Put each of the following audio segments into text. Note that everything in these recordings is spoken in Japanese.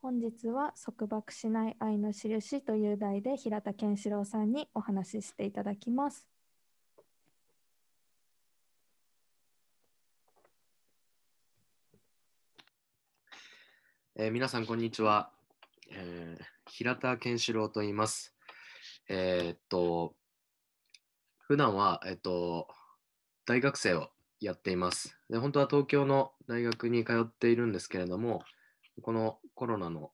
本日は束縛しない愛の印という題で平田健志郎さんにお話ししていただきます。えー、皆さんこんにちは、えー、平田健志郎と言います。えー、っと普段はえっと大学生をやっています。で本当は東京の大学に通っているんですけれども。このコロナの、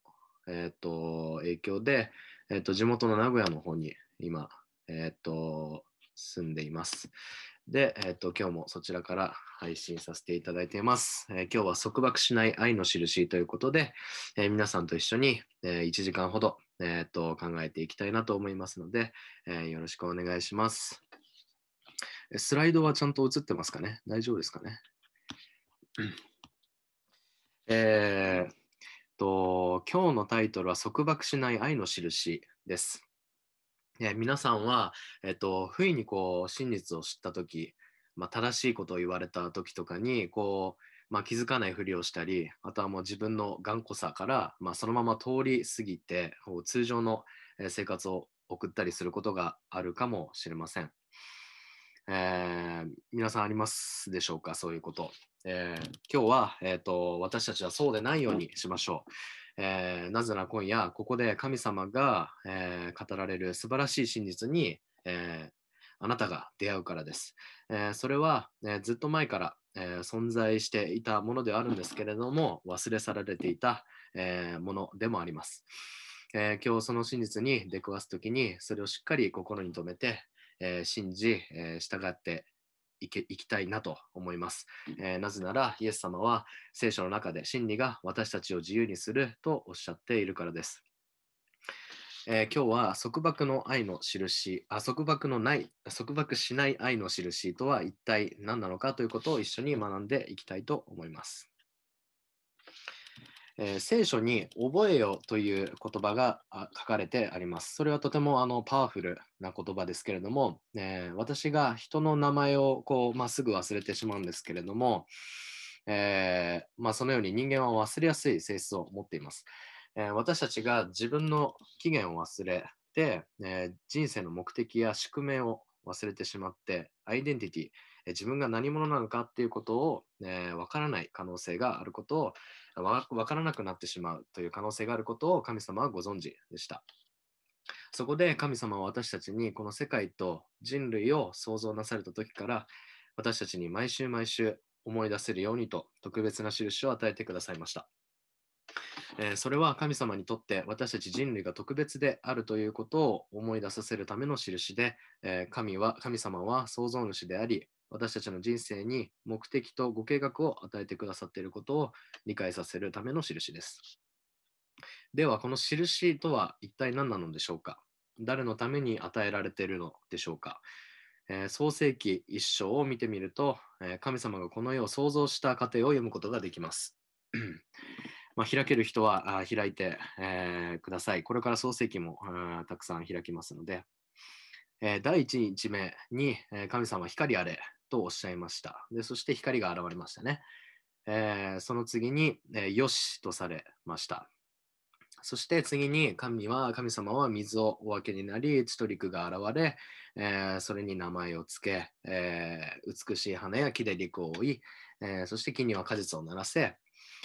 えっ、ー、と、影響で、えっ、ー、と、地元の名古屋の方に今、えっ、ー、と、住んでいます。で、えっ、と、今日もそちらから配信させていただいています。え今日は束縛しない愛の印ということで、え皆さんと一緒に、え1時間ほど、えっ、と、考えていきたいなと思いますので、えよろしくお願いします。スライドはちゃんと映ってますかね大丈夫ですかね、えーと、今日のタイトルは束縛しない愛の印です。皆さんは、えっと、不意にこう真実を知った時、まあ、正しいことを言われた時とかにこう、まあ、気づかないふりをしたりあとはもう自分の頑固さから、まあ、そのまま通り過ぎて通常の生活を送ったりすることがあるかもしれません。えー、皆さんありますでしょうか、そういうこと。えー、今日は、えーと、私たちはそうでないようにしましょう。えー、なぜなら今夜、ここで神様が、えー、語られる素晴らしい真実に、えあなたが出会うからです。えそれは、えずっと前から、え存在していたものではあるんですけれども、忘れ去られていた、えものでもあります。え今日その真実に出くわす時にそれをしっかり心に留めて、えー、信じ、えー、従っていけいきたいなと思います、えー、なぜなら、イエス様は聖書の中で真理が私たちを自由にするとおっしゃっているからです。えー、今日は束縛の愛の印あ、束縛のない、束縛しない愛の印とは一体何なのかということを一緒に学んでいきたいと思います。えー、聖書に覚えよという言葉が書かれてあります。それはとてもあのパワフルな言葉ですけれども、えー、私が人の名前をこう、まあ、すぐ忘れてしまうんですけれども、えー、まあ、そのように人間は忘れやすい性質を持っています。え私たちが自分の起源を忘れて、え人生の目的や宿命を忘れてしまって、アイデンティティ、自分が何者なのかっていうことを、えー、分からない可能性があることを、わからなくなってしまうという可能性があることを神様はご存知でした。そこで神様は私たちにこの世界と人類を創造なされた時から私たちに毎週毎週思い出せるようにと特別な印を与えてくださいました。えそれは神様にとって私たち人類が特別であるということを思い出させるための印で、え神は神様は創造主であり私たちの人生に目的とご計画を与えてくださっていることを理解させるための印です。では、この印とは一体何なのでしょうか誰のために与えられているのでしょうか、えー、創世記一章を見てみると、えー、神様がこの世を創造した過程を読むことができます。まあ、開ける人は開いて、えー、ください。これから創世記もたくさん開きますので。第1日目に、神様光あれとおっしゃいました。でそして光が現れましたね。えー、その次に、えよしとされました。そして次に神は神様は水をお分けになり、血と陸が現れ、えー、それに名前を付け、えー、美しい花や木で陸を追い、えー、そして木には果実をならせ、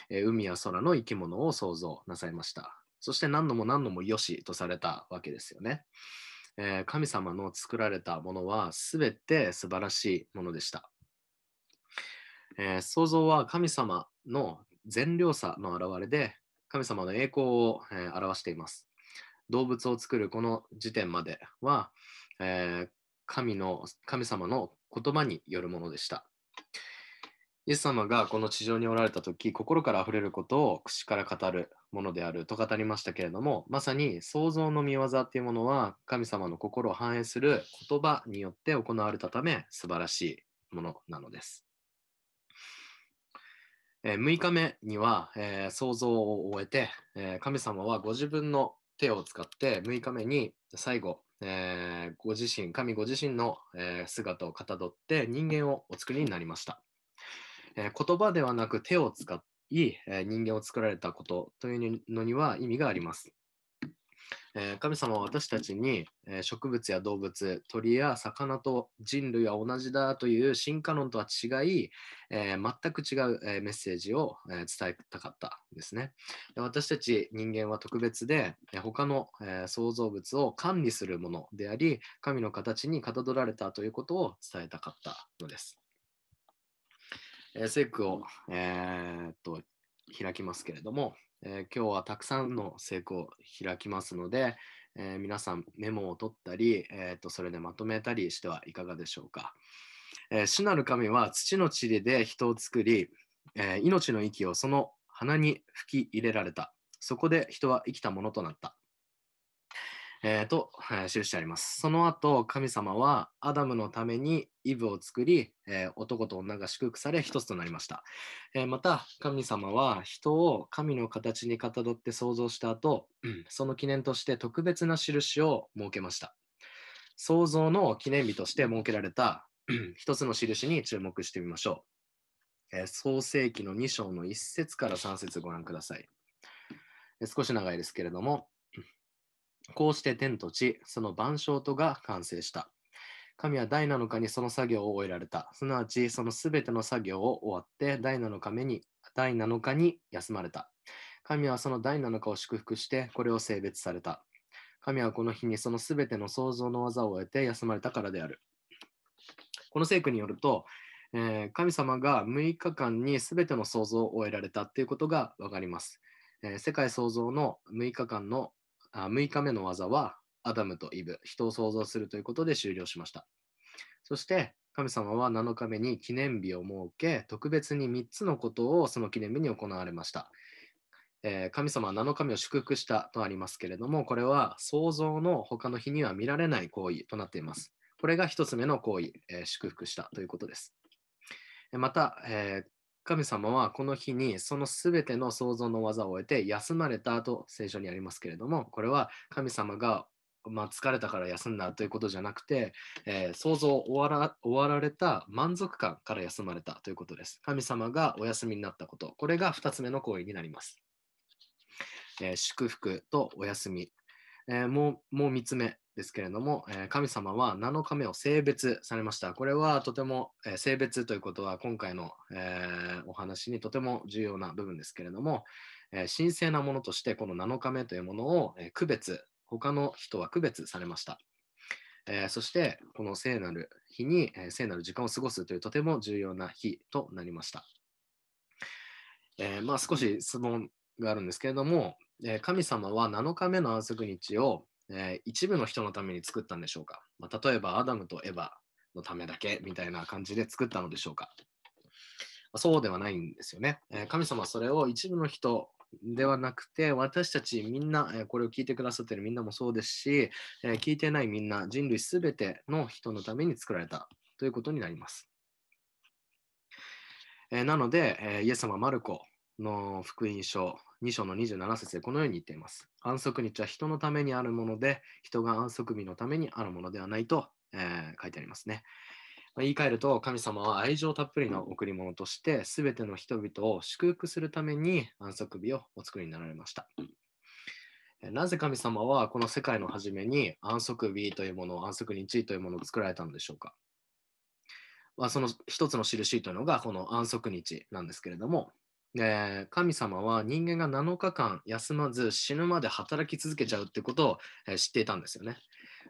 え海や空の生き物を創造なさいました。そして何度も何度もよしとされたわけですよね。えー、神様の作られたものは全て素晴らしいものでした。えー、創造は神様の善良さの表れで、神様の栄光を、えー、表しています。動物を作るこの時点までは、えー、神の神様の言葉によるものでした。イエス様がこの地上におられた時心から溢れることを口から語るものであると語りましたけれどもまさに創造の見業っていうものは神様の心を反映する言葉によって行われたため素晴らしいものなのです。え6日目には、え創造を終えて、え神様はご自分の手を使って6日目に最後、えご自身神ご自身の、え姿をかたどって人間をお作りになりました。えー、言葉ではなく手を使い、えー、人間を作られたことというのには意味があります。えー、神様は私たちに、え植物や動物鳥や魚と人類は同じだという進化論とは違い、え全く違う、えメッセージを、え伝えたかったんですねで私たち人間は特別で、え他の、え創造物を管理するものであり神の形にかたどられたということを伝えたかったのですえー、セイクを、えー、と開きますけれども、えー、今日はたくさんの成功を開きますので、えー、皆さんメモを取ったり、えー、とそれでまとめたりしてはいかがでしょうか、えー、主なる神は土の塵で人を作り、え命の息をその鼻に吹き入れられたそこで人は生きたものとなったえー、と、記してあります。その後、神様はアダムのためにイブを作り、えー、男と女が祝福され一つとなりました。えー、また、神様は人を神の形にかたどって創造した後、その記念として特別な印を設けました。創造の記念日として設けられた一つの印に注目してみましょう。えー、創世紀の2章の1節から3節ご覧ください。少し長いですけれども、こうして天と地、その万象とが完成した。神は第7日にその作業を終えられた。すなわち、そのすべての作業を終わって第7日目に、第7日に休まれた。神はその第7日を祝福して、これを性別された。神はこの日にそのすべての創造の技を終えて休まれたからである。この聖句によると、えー、神様が6日間にすべての創造を終えられたということがわかります。えー、世界創造の6日間の6日目の技はアダムとイブ、人を創造するということで終了しました。そして神様は7日目に記念日を設け、特別に3つのことをその記念日に行われました。えー、神様は7日目を祝福したとありますけれども、これは創造の他の日には見られない行為となっています。これが1つ目の行為、えー、祝福したということです。また、えー、神様はこの日にその全ての創造の技を終えて休まれたと聖書にありますけれどもこれは神様がまあ、疲れたから休んだということじゃなくて、えー、想像を終わら終わられた満足感から休まれたということです。神様がお休みになったこと、これが2つ目の行為になります。えー、祝福とお休み、えー、もう、もう3つ目ですけれども、えー、神様は7日目を性別されました。これはとても、えー、性別ということは今回の、えお話にとても重要な部分ですけれども、え神聖なものとしてこの7日目というものを、え区別、他の人は区別されました。えそしてこの聖なる日に、え聖なる時間を過ごすというとても重要な日となりました。えまあ、少し質問があるんですけれども、え神様は7日目の安息日を、え一部の人のために作ったんでしょうか、まあ、例えばアダムとエヴァのためだけみたいな感じで作ったのでしょうか、まそうではないんですよね、え神様はそれを一部の人ではなくて私たちみんな、えこれを聞いてくださってるみんなもそうですし、え聞いてないみんな人類すべての人のために作られたということになります。えなので、えイエス様マルコの福音書2章の27節でこのように言っています。安息日は人のためにあるもので、人が安息日のためにあるものではないと、えー、書いてありますね。まあ、言い換えると、神様は愛情たっぷりの贈り物として、すべての人々を祝福するために安息日をお作りになられました。なぜ神様はこの世界の初めに安息日というものを安息日というものを作られたのでしょうか、まあ、その一つの印というのがこの安息日なんですけれども、えー、神様は人間が7日間休まず死ぬまで働き続けちゃうってことを、えー、知っていたんですよね。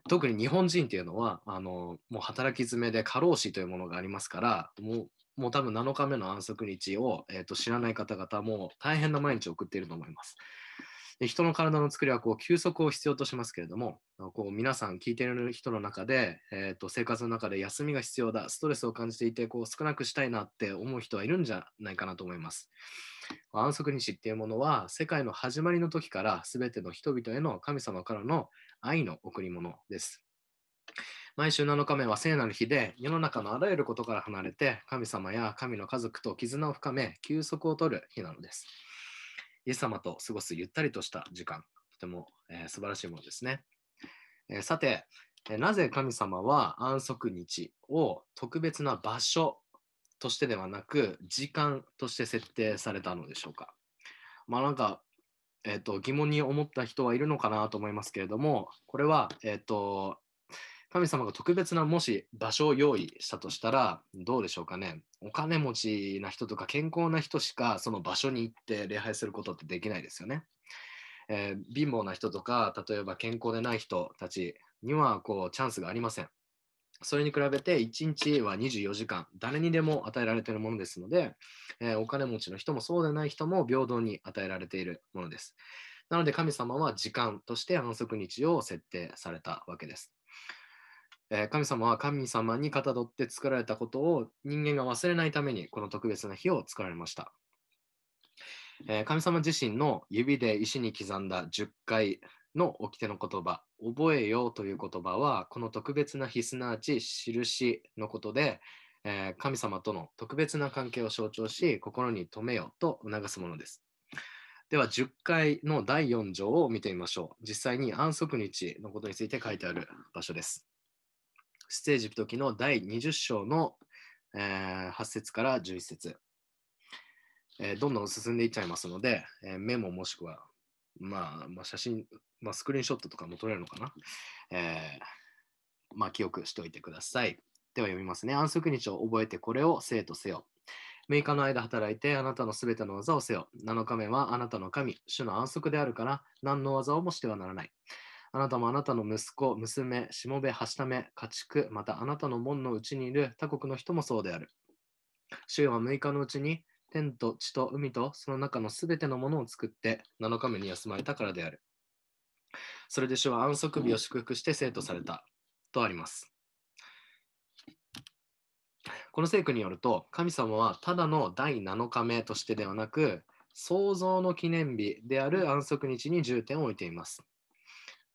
特に日本人っていうのはあのもう働き詰めで過労死というものがありますからもうもう多分7日目の安息日を、えーと、知らない方々も大変な毎日を送っていると思います。で人の体の作りはこう休息を必要としますけれどもこう皆さん聞いている人の中で、えーと、生活の中で休みが必要だストレスを感じていてこう少なくしたいなって思う人はいるんじゃないかなと思います。安息日っていうものは世界の始まりの時から全ての人々への神様からの愛の贈り物です。毎週7日目は聖なる日で世の中のあらゆることから離れて神様や神の家族と絆を深め休息をとる日なのです。イエス様と過ごすゆったりとした時間、とても、えー、素晴らしいものですね。えさて、えなぜ神様は安息日を特別な場所としてではなく時間として設定されたのでしょうか。まあなんか、えーと、と疑問に思った人はいるのかなと思いますけれどもこれは、えーと神様が特別なもし場所を用意したとしたらどうでしょうかねお金持ちな人とか健康な人しかその場所に行って礼拝することってできないですよね。えー、貧乏な人とか例えば健康でない人たちにはこうチャンスがありません。それに比べて1日は24時間誰にでも与えられているものですので、えー、お金持ちの人もそうでない人も平等に与えられているものです。なので神様は時間として安息日を設定されたわけです。え神様は神様にかたどって作られたことを人間が忘れないためにこの特別な日を作られました。え神様自身の指で石に刻んだ10回の掟の言葉、覚えようという言葉は、この特別な日すなわち印のことで、え神様との特別な関係を象徴し、心に留めよと促すものです。では、10回の第4条を見てみましょう。実際に安息日のことについて書いてある場所です。ステージ時の第20章の、えー、8節から11節、えー、どんどん進んでいっちゃいますので、えー、メモもしくは、まあ、まあ、写真、まあ、スクリーンショットとかも撮れるのかな、えー、まあ、記憶しておいてください。では読みますね。安息日を覚えてこれを生とせよ。6日の間働いてあなたのすべての技をせよ。7日目はあなたの神、主の安息であるから何の技をもしてはならない。あなたもあなたの息子、娘、しもべ、はしため、家畜、またあなたの門のうちにいる他国の人もそうである。主は6日のうちに、天と地と海とその中のすべてのものを作って、7日目に休まれたからである。それで主は安息日を祝福して生徒された。とあります。この聖句によると、神様はただの第7日目としてではなく、創造の記念日である安息日に重点を置いています。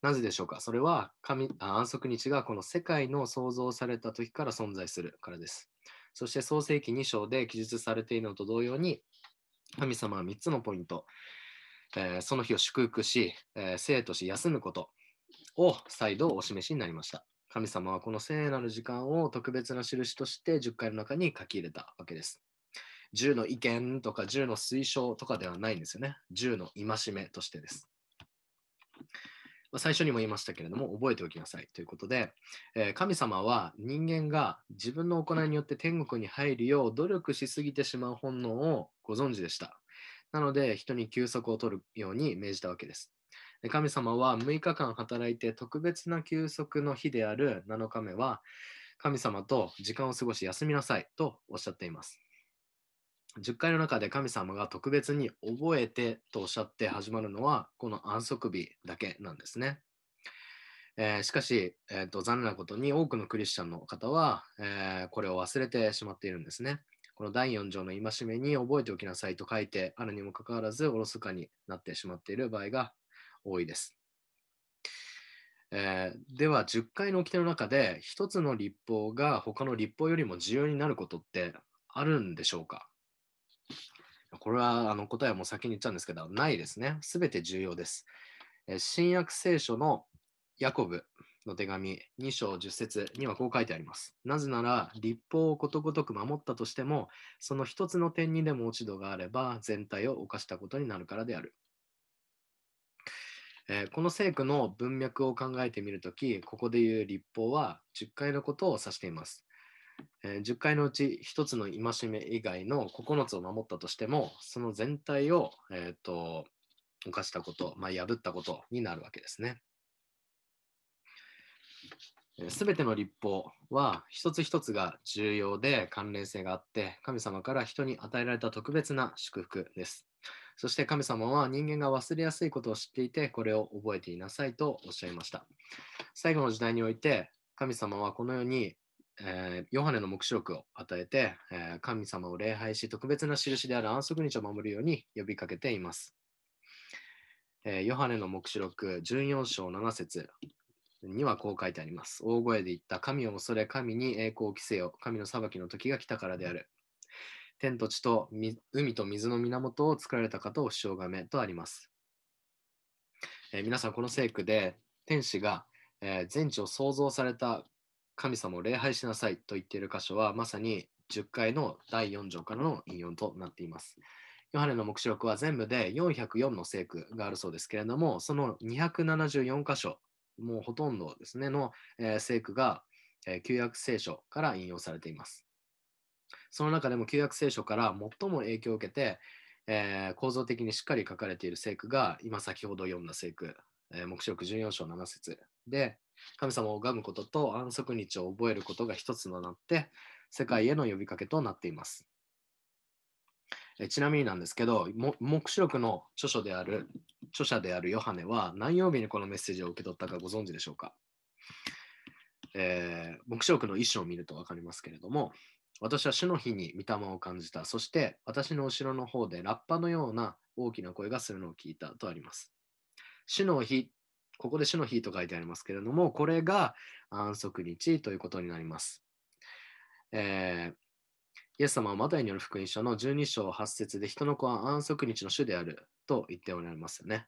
なぜでしょうかそれは神安息日がこの世界の創造された時から存在するからです。そして創世紀2章で記述されているのと同様に、神様は3つのポイント、えー、その日を祝福し、えー、生とし休むことを再度お示しになりました。神様はこの聖なる時間を特別な印として10回の中に書き入れたわけです。10の意見とか10の推奨とかではないんですよね。10の戒めとしてです。最初にも言いましたけれども、覚えておきなさいということで、えー、神様は人間が自分の行いによって天国に入るよう努力しすぎてしまう本能をご存知でした。なので、人に休息を取るように命じたわけです。神様は6日間働いて特別な休息の日である7日目は、神様と時間を過ごし休みなさいとおっしゃっています。10回の中で神様が特別に覚えてとおっしゃって始まるのはこの安息日だけなんですね。えー、しかし、えーと、残念なことに多くのクリスチャンの方は、えー、これを忘れてしまっているんですね。この第4条の戒めに覚えておきなさいと書いてあるにもかかわらずおろそかになってしまっている場合が多いです。えー、では10回の掟の中で1つの立法が他の立法よりも重要になることってあるんでしょうかこれはあの答えはもう先に言っちゃうんですけど、ないですね。すべて重要です。新約聖書のヤコブの手紙2章10節にはこう書いてあります。なぜなら、立法をことごとく守ったとしても、その一つの点にでも落ち度があれば、全体を犯したことになるからである。えー、この聖句の文脈を考えてみるとき、ここで言う立法は10回のことを指しています。え10回のうち1つの戒め以外の9つを守ったとしても、その全体を、えーと、と犯したこと、まあ、破ったことになるわけですね。すべての立法は一つ一つが重要で関連性があって神様から人に与えられた特別な祝福です。そして神様は人間が忘れやすいことを知っていてこれを覚えていなさいとおっしゃいました。最後の時代において神様はこのようにえー、ヨハネの黙示録を与えて、えー、神様を礼拝し、特別な印である安息日を守るように呼びかけています。えー、ヨハネの黙示録14章7節にはこう書いてあります。大声で言った、神を恐れ、神に栄光を着せよ、神の裁きの時が来たからである。天と地と海と水の源を作られた方を不がめとあります。え皆さん、この聖句で天使が、え全地を創造された神様を礼拝しなさいと言っている箇所はまさに10回の第4条からの引用となっています。ヨハネの目視録は全部で404の聖句があるそうですけれども、その274箇所、もうほとんどですね、の、えー、聖句が、えー、旧約聖書から引用されています。その中でも旧約聖書から最も影響を受けて、えー、構造的にしっかり書かれている聖句が、今先ほど読んだ聖句、えー、目視録14章7節で、神様を拝むことと安息日を覚えることが一つとなって世界への呼びかけとなっています。えちなみになんですけど、黙示録の著書である著者であるヨハネは何曜日にこのメッセージを受け取ったかご存知でしょうか、えー、黙示録の一章を見ると分かりますけれども、私は主の日に御霊を感じた。そして私の後ろの方でラッパのような大きな声がするのを聞いたとあります。主の日ここで主の日と書いてありますけれども、これが安息日ということになります。えー、イエス様はマタイによる福音書の12章8節で人の子は安息日の主であると言っておられますよね。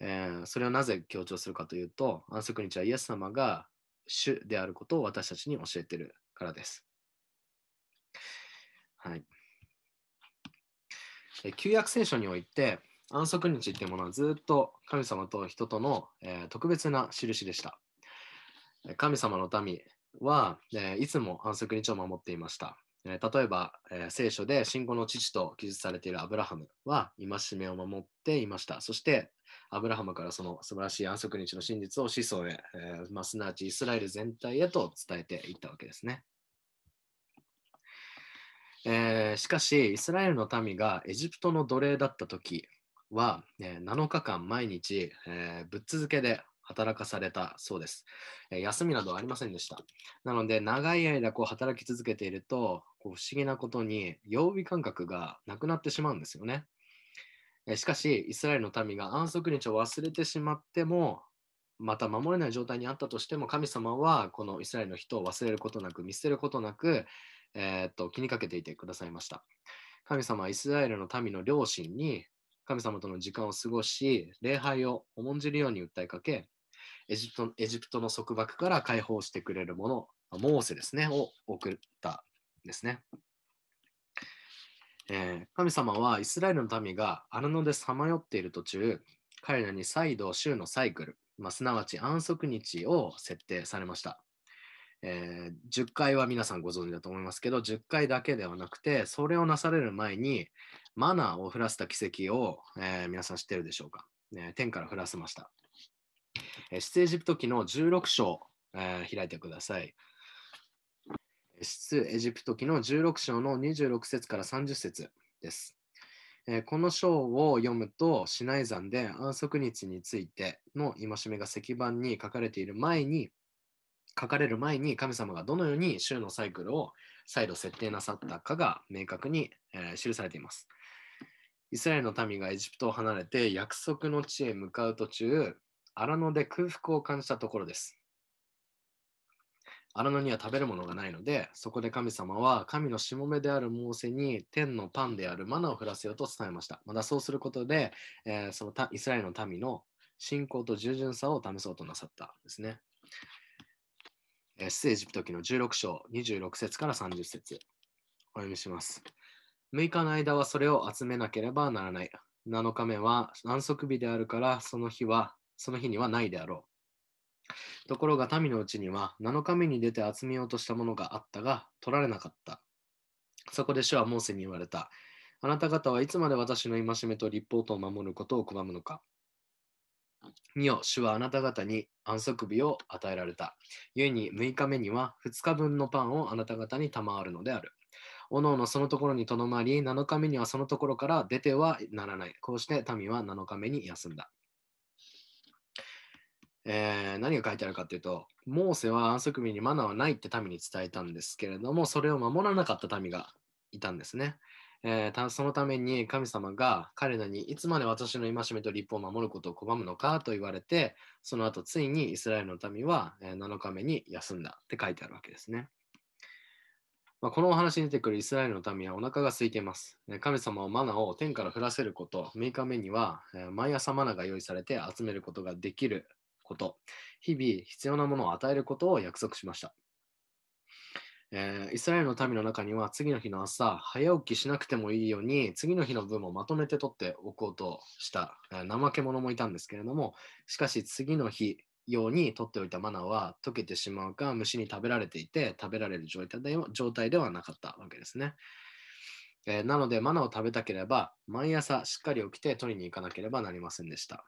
えー、それをなぜ強調するかというと、安息日はイエス様が主であることを私たちに教えているからです。はい。旧約聖書において、安息日っていうものはずっと神様と人との、えー、特別な印でした。神様の民は、えー、いつも安息日を守っていました。えー、例えば、え聖書で信仰の父と記述されているアブラハムは戒めを守っていました。そしてアブラハムからその素晴らしい安息日の真実を子孫へ、えまあ、すなわちイスラエル全体へと伝えていったわけですね。えー、しかし、イスラエルの民がエジプトの奴隷だった時、は、え7日間毎日、えぶっ続けで働かされたそうです、え休みなどありませんでした。なので、長い間こう働き続けていると、こう不思議なことに曜日感覚がなくなってしまうんですよね。えしかし、イスラエルの民が安息日を忘れてしまっても、また守れない状態にあったとしても、神様はこのイスラエルの人を忘れることなく、見捨てることなく、えー、っと気にかけていてくださいました。神様はイスラエルの民の両親に神様との時間を過ごし、礼拝を重んじるように訴えかけ、エジプトエジプトの束縛から解放してくれるもの、モーセですね、を送ったんですね。えー、神様はイスラエルの民が荒野でさまよっている途中、彼らに再度週のサイクル、まあ、すなわち安息日を設定されました。えー、10回は皆さんご存知だと思いますけど、10回だけではなくて、それをなされる前に、マナーを降らせた奇跡を、えー、皆さん知ってるでしょうか、えー、天から降らせました。え出エジプト記の16章、えー、開いてください。出エジプト記の16章の26節から30節です。えー、この章を読むと、シナイ山で安息日についての戒めが石板に書かれている前に、書かれる前に神様がどのように週のサイクルを再度設定なさったかが明確に、えー、記されています。イスラエルの民がエジプトを離れて約束の地へ向かう途中、荒野で空腹を感じたところです。荒野には食べるものがないので、そこで神様は神のしもべであるモーセに天のパンであるマナを降らせようと伝えました。またそうすることで、えー、そのイスラエルの民の信仰と従順さを試そうとなさったんですね。えー、エジプト記の16章26節から30節お読みします。6日の間はそれを集めなければならない。7日目は安息日であるからその日はその日にはないであろう。ところが民のうちには7日目に出て集めようとしたものがあったが取られなかった。そこで主はモーセに言われた。あなた方はいつまで私の戒めと立法とを守ることを拒むのか。見よ、主はあなた方に安息日を与えられた。故に6日目には2日分のパンをあなた方に賜るのである。おのおのそのところにとどまり、7日目にはそのところから出てはならない。こうして民は7日目に休んだ。えー、何が書いてあるかというと、モーセは安息日にマナーはないって民に伝えたんですけれども、それを守らなかった民がいたんですね。えー、そのために神様が彼らにいつまで私の戒めと立法を守ることを拒むのかと言われて、その後ついにイスラエルの民は7日目に休んだって書いてあるわけですね。まあ、このお話に出てくるイスラエルの民はお腹が空いています。神様はマナを天から降らせること、6日目には毎朝マナが用意されて集めることができること、日々必要なものを与えることを約束しました。えー、イスラエルの民の中には次の日の朝、早起きしなくてもいいように次の日の分もまとめて取っておこうとした、えー、怠け者もいたんですけれども、しかし次の日、用に取っておいたマナーは溶けてしまうか虫に食べられていて食べられる状態で状態ではなかったわけですね。えー、なのでマナーを食べたければ毎朝しっかり起きて取りに行かなければなりませんでした。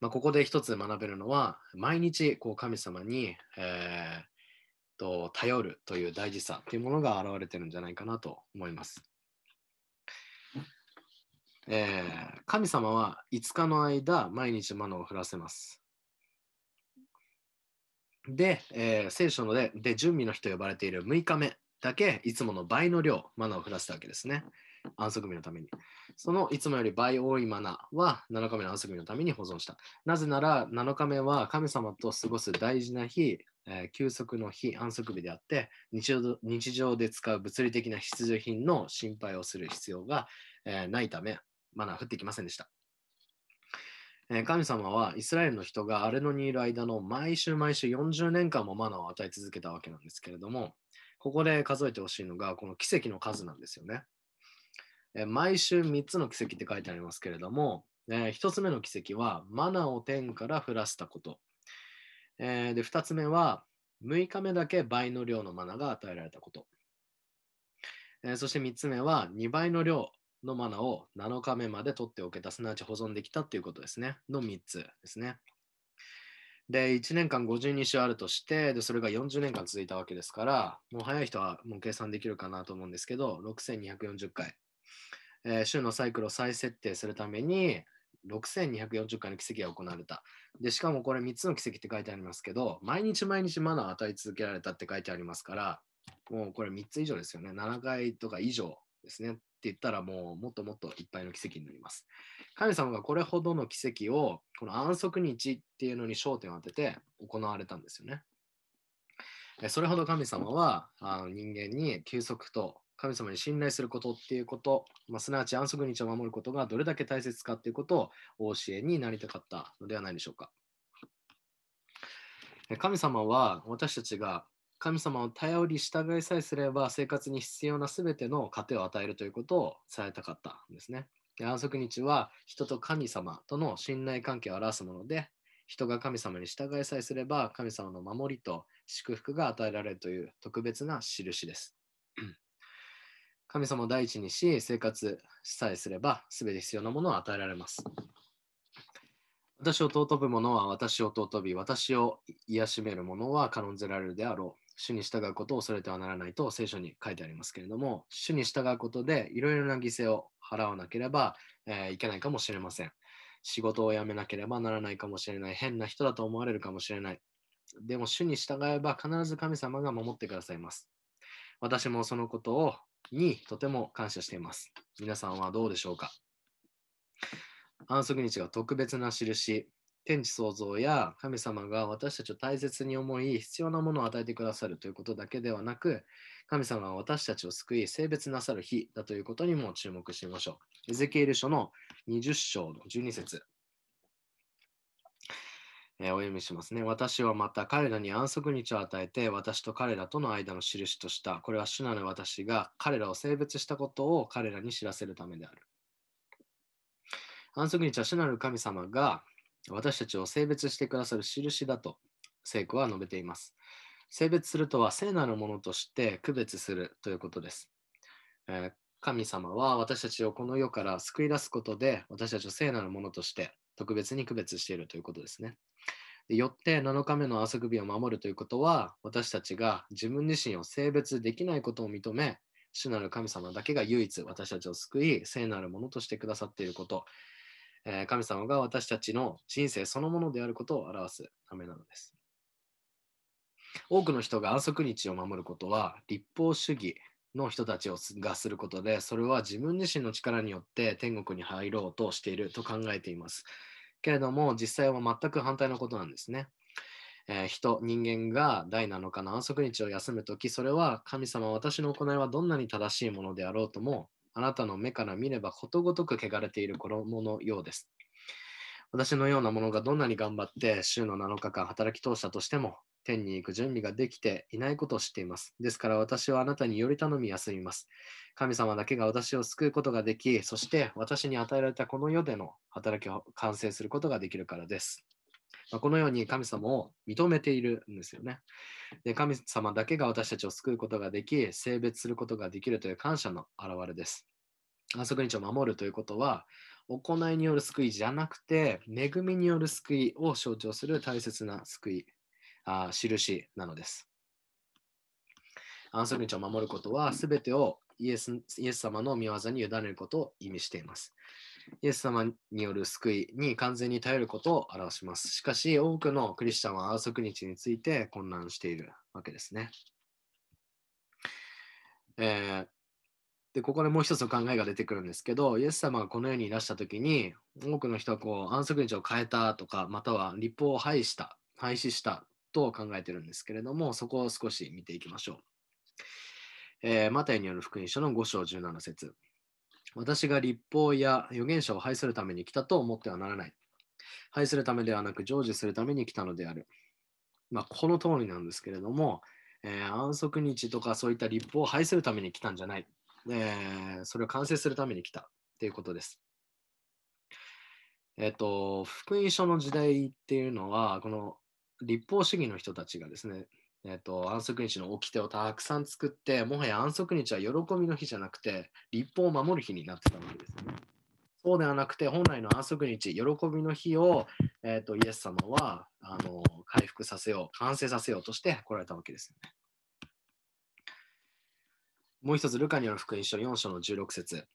まあ、ここで一つ学べるのは毎日こう神様に、えー、と頼るという大事さというものが現れてるんじゃないかなと思います。えー、神様は5日の間毎日マナを降らせます。で、えー、聖書のでで準備の日と呼ばれている6日目だけいつもの倍の量、マナを降らせたわけですね。安息日のために。そのいつもより倍多いマナは7日目の安息日のために保存した。なぜなら7日目は神様と過ごす大事な日、えー、休息の日、安息日であって日常、日常で使う物理的な必需品の心配をする必要が、えー、ないため、マナー降ってきませんでした。え神様はイスラエルの人がアれノにいる間の毎週毎週40年間もマナーを与え続けたわけなんですけれども、ここで数えてほしいのが、この奇跡の数なんですよね。え毎週3つの奇跡って書いてありますけれども、え1つ目の奇跡は、マナを天から降らせたこと。えで2つ目は、6日目だけ倍の量のマナが与えられたこと。えそして3つ目は、2倍の量、のマナを7日目まで取っておけた、すなわち保存できたということですね。の3つですね。で、1年間52週あるとして、でそれが40年間続いたわけですから、もう早い人はもう計算できるかなと思うんですけど、6240回、えー、週のサイクルを再設定するために、6240回の奇跡が行われた。で、しかもこれ3つの奇跡って書いてありますけど、毎日毎日マナーを与え続けられたって書いてありますから、もうこれ3つ以上ですよね。7回とか以上ですね。言ったらもうもっともっといっぱいの奇跡になります。神様がこれほどの奇跡をこの安息日っていうのに焦点を当てて行われたんですよね。それほど神様は人間に休息と神様に信頼することっていうこと、まあ、すなわち安息日を守ることがどれだけ大切かっていうことをお教えになりたかったのではないでしょうか。神様は私たちが神様を頼り従いさえすれば生活に必要な全ての糧を与えるということを伝えたかったんですね。で安息日は人と神様との信頼関係を表すもので人が神様に従いさえすれば神様の守りと祝福が与えられるという特別な印です。神様を第一にし生活さえすれば全て必要なものを与えられます。私を尊ぶ者は私を尊び、私を癒しめる者は軽んじられるであろう。主に従うことを恐れてはならないと聖書に書いてありますけれども、主に従うことでいろいろな犠牲を払わなければ、えー、いけないかもしれません。仕事を辞めなければならないかもしれない。変な人だと思われるかもしれない。でも主に従えば必ず神様が守ってくださいます。私もそのことをにとても感謝しています。皆さんはどうでしょうか安息日が特別な印天地創造や神様が私たちを大切に思い必要なものを与えてくださるということだけではなく神様は私たちを救い性別なさる日だということにも注目しましょう。エゼキエル書の20章の12節えー、お読みしますね。私はまた彼らに安息日を与えて、私と彼らとの間の印とした。これは主なる私が彼らを性別したことを彼らに知らせるためである。安息日は主なる神様が私たちを性別してくださる印だと聖子は述べています。性別するとは聖なるものとして区別するということです。えー、神様は私たちをこの世から救い出すことで私たちを聖なるものとして特別に区別しているということですね。よって7日目の朝首を守るということは私たちが自分自身を性別できないことを認め主なる神様だけが唯一私たちを救い聖なるものとしてくださっていることえー、神様が私たちの人生そのものであることを表すためなのです。多くの人が安息日を守ることは立法主義の人たちをがすることでそれは自分自身の力によって天国に入ろうとしていると考えていますけれども実際は全く反対のことなんですね、えー、人人間が第7日の安息日を休む時それは神様私の行いはどんなに正しいものであろうともあなたの目から見ればことごとく汚れている衣のようです。私のようなものがどんなに頑張って週の7日間働き通したとしても、天に行く準備ができていないことを知っています。ですから私はあなたにより頼み休みます。神様だけが私を救うことができ、そして私に与えられたこの世での働きを完成することができるからです。まあ、このように神様を認めているんですよね。で神様だけが私たちを救うことができ、性別することができるという感謝の表れです。安息日を守るということは、行いによる救いじゃなくて、恵みによる救いを象徴する大切な救い、あ印なのです。安息日を守ることは、すべてをイエスイエス様の御業に委ねることを意味しています。イエス様による救いに完全に頼ることを表します。しかし、多くのクリスチャンは安息日について混乱しているわけですね。えー、でここでもう一つの考えが出てくるんですけど、イエス様がこの世にいらした時に、多くの人はこう安息日を変えたとか、または立法を廃した、廃止したと考えてるんですけれども、そこを少し見ていきましょう。えー、マタイによる福音書の5章17節私が立法や預言者を排するために来たと思ってはならない。排するためではなく、成就するために来たのである。まあ、この通りなんですけれども、えー、安息日とかそういった立法を排するために来たんじゃない。えー、それを完成するために来たということです。えっ、ー、と、福音書の時代っていうのは、この立法主義の人たちがですね、えっと、安息日の掟をたくさん作って、もはや安息日は喜びの日じゃなくて、立法を守る日になってたわけですね。そうではなくて、本来の安息日、喜びの日を、えっと、とイエス様はあの回復させよう、完成させようとして来られたわけですよね。もう一つ、ルカによる福音書4章の16節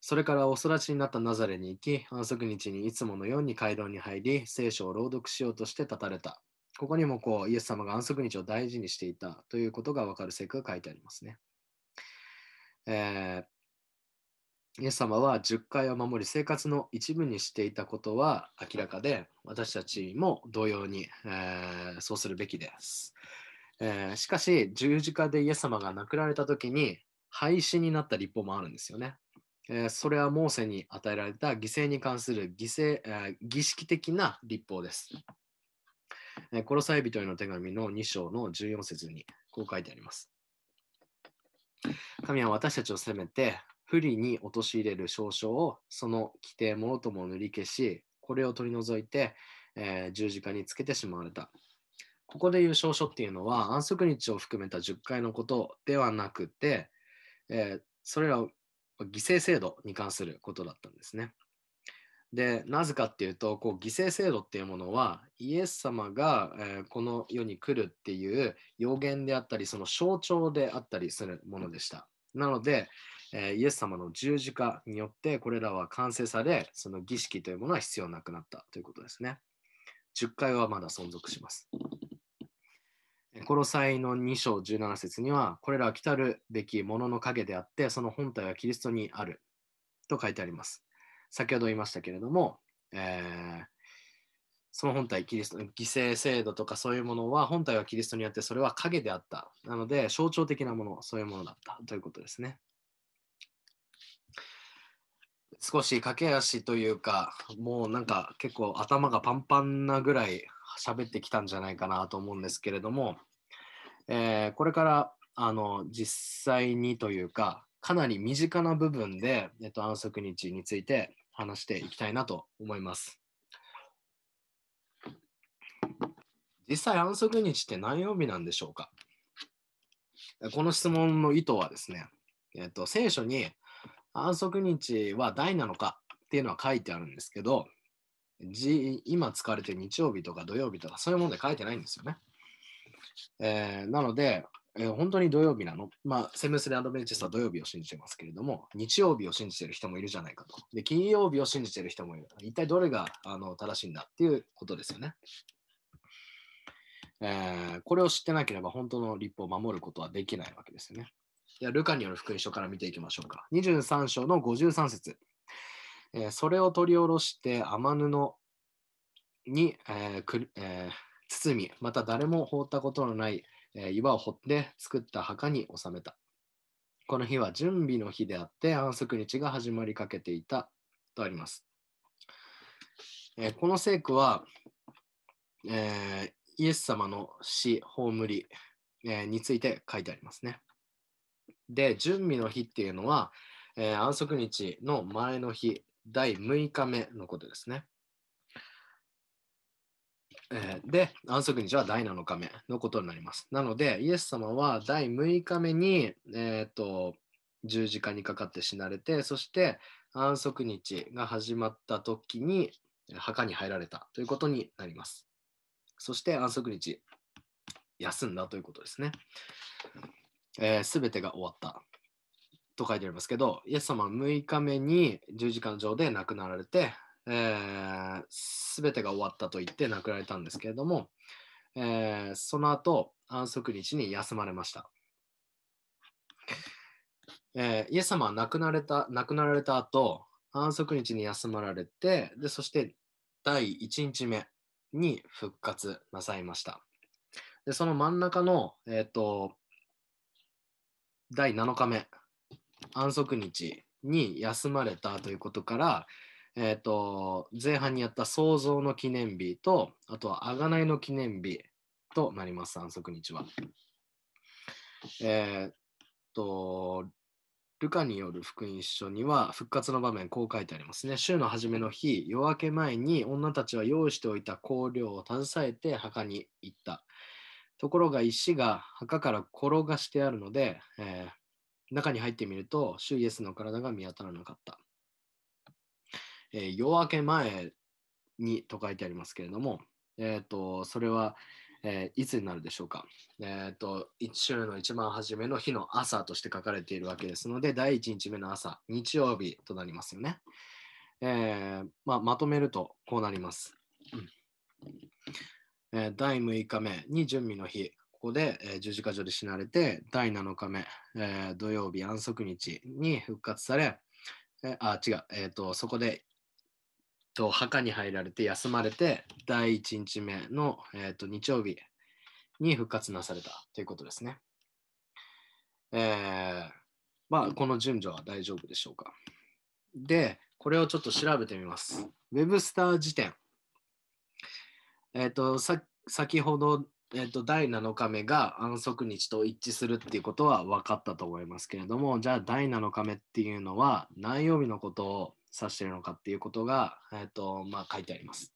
それからお育ちになったナザレに行き、安息日にいつものように街道に入り、聖書を朗読しようとして立たれた。ここにもこうイエス様が安息日を大事にしていたということがわかる聖句が書いてありますね。えー、イエス様は10回を守り生活の一部にしていたことは明らかで私たちも同様に、えー、そうするべきです、えー、しかし十字架でイエス様が亡くなられた時に廃止になった立法もあるんですよね。えー、それはモーセに与えられた犠牲に関する犠牲、えー、儀式的な立法です。えロサイ人への手紙の2章の14節にこう書いてあります。神は私たちを責めて、不利に陥れる証書をその規定ものとも塗り消し、これを取り除いて、えー、十字架につけてしまわれた。ここでいう証書っていうのは、安息日を含めた10回のことではなくて、えー、それらを犠牲制度に関することだったんですね。でなぜかっていうとこう犠牲制度っていうものはイエス様が、えー、この世に来るっていう予言であったりその象徴であったりするものでした。なので、えー、イエス様の十字架によってこれらは完成されその儀式というものは必要なくなったということですね。10回はまだ存続します。この際の2章17節にはこれらは来たるべきものの影であってその本体はキリストにあると書いてあります。先ほど言いましたけれども、えー、その本体キリスト、犠牲制度とかそういうものは、本体はキリストにあって、それは影であった。なので、象徴的なもの、そういうものだったということですね。少し駆け足というか、もうなんか結構頭がパンパンなぐらい喋ってきたんじゃないかなと思うんですけれども、えー、これからあの実際にというか、かなり身近な部分で、えっと、安息日について話していきたいなと思います。実際安息日って何曜日なんでしょうかこの質問の意図はですね、えっと、聖書に安息日は大なのかっていうのは書いてあるんですけど、今使われてる日曜日とか土曜日とかそういうもので書いてないんですよね。えー、なので、えー、本当に土曜日なのまあ、セムスでアドベンチスは土曜日を信じてますけれども、日曜日を信じてる人もいるじゃないかと。で、金曜日を信じてる人もいる。一体どれがあの正しいんだっていうことですよね。えー、これを知ってなければ本当の立法を守ることはできないわけですよね。では、ルカによる福音書から見ていきましょうか。23章の53節。えー、それを取り下ろして天布に、えー、え包み、また誰も放ったことのないえー、岩を掘って作った墓に納めた。この日は準備の日であって安息日が始まりかけていたとあります。えー、この聖句は、えー、イエス様の死、葬り、えについて書いてありますね。で、準備の日っていうのは、え安息日の前の日、第6日目のことですね。えー、で、安息日は第7日目のことになります。なので、イエス様は第6日目に、えーと、と十字架にかかって死なれて、そして安息日が始まった時に墓に入られたということになります。そして安息日、休んだということですね。す、えー、べ、てが終わったと書いてありますけど、イエス様は6日目に十字架上で亡くなられて、えー、全てが終わったと言って亡くなられたんですけれども、えー、その後安息日に休まれました、えー、イエス様は亡くなられた亡くなられた後安息日に休まられてでそして第1日目に復活なさいましたでその真ん中の、えーと、と第7日目安息日に休まれたということから、えっ、ー、と、前半にやった創造の記念日と、あとは贖いの記念日となります、安息日は。えっ、と、ルカによる福音書には復活の場面こう書いてありますね。週の初めの日、夜明け前に女たちは用意しておいた香料を携えて墓に行った。ところが石が墓から転がしてあるので、えー、中に入ってみると、主イエスの体が見当たらなかった。えー、夜明け前にと書いてありますけれども、えっ、ー、と、それは、えー、いつになるでしょうか。えっ、ー、と、一週の一番初めの日の朝として書かれているわけですので、第一日目の朝、日曜日となりますよね。えーまあ、まとめるとこうなります。えー、第6日目に準備の日、ここで、えー、十字架上で死なれて、第7日目、えー、土曜日安息日に復活され、えあ、違う、えーと、そこでと墓に入られて休まれて第1日目の、えー、と日曜日に復活なされたということですね。えー、まあこの順序は大丈夫でしょうか。で、これをちょっと調べてみます。ウェブスター辞典。えっ、ー、と、先ほど、えっ、ー、と、第7日目が安息日と一致するっていうことは分かったと思いますけれども、じゃあ第7日目っていうのは何曜日のことを指してるのかっていうことが、えーとまあ、書いてあります。